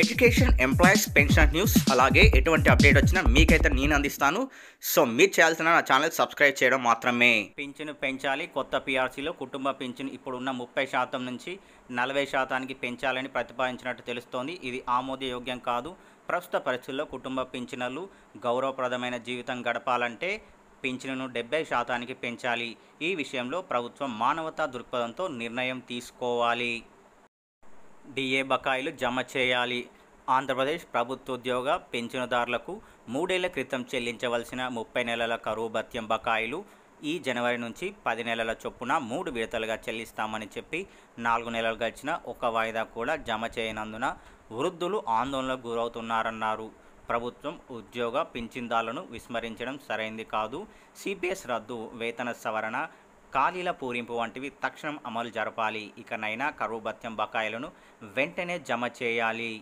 education employees pension news అలాగే ఎటువంటి update వచ్చినా మీకైతే నేను అందిస్తాను సో మీరు చేయాల్సిన నా ఛానల్ సబ్స్క్రైబ్ చేయడం మాత్రమే పింఛను పెంచాలి కొత్త పిఆర్సీలో కుటుంబ పింఛను ఇప్పుడున్న ముప్పై శాతం నుంచి నలభై శాతానికి పెంచాలని ప్రతిపాదించినట్టు తెలుస్తోంది ఇది ఆమోదయోగ్యం కాదు ప్రస్తుత పరిస్థితుల్లో కుటుంబ పింఛన్లు గౌరవప్రదమైన జీవితం గడపాలంటే పింఛనును డెబ్బై శాతానికి పెంచాలి ఈ విషయంలో ప్రభుత్వం మానవతా దృక్పథంతో నిర్ణయం తీసుకోవాలి డిఏ బకాయిలు జమ చేయాలి ఆంధ్రప్రదేశ్ ప్రభుత్వ ఉద్యోగ పెన్షన్దారులకు మూడేళ్ల క్రితం చెల్లించవలసిన ముప్పై నెలల కరువు భత్యం బకాయిలు ఈ జనవరి నుంచి పది నెలల చొప్పున మూడు విడతలుగా చెల్లిస్తామని చెప్పి నాలుగు నెలలు గడిచిన ఒక వాయిదా కూడా జమ చేయనందున వృద్ధులు ఆందోళనకు గురవుతున్నారన్నారు ప్రభుత్వం ఉద్యోగ పింఛిందాలను విస్మరించడం సరైంది కాదు సిపిఎస్ రద్దు వేతన సవరణ ఖాళీల పూరింపు వంటివి తక్షణం అమలు జరపాలి ఇకనైనా కరువు భత్యం బకాయిలను వెంటనే జమ చేయాలి